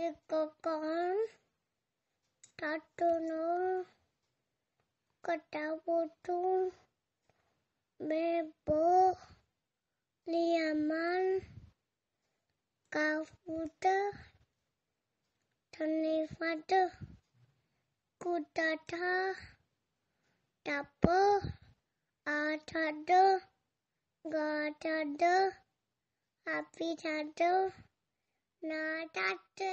con nó có cá ikkokoon tattuno kataputu bebo liaman kafuta tanifata kutata tapa atada na apitada natada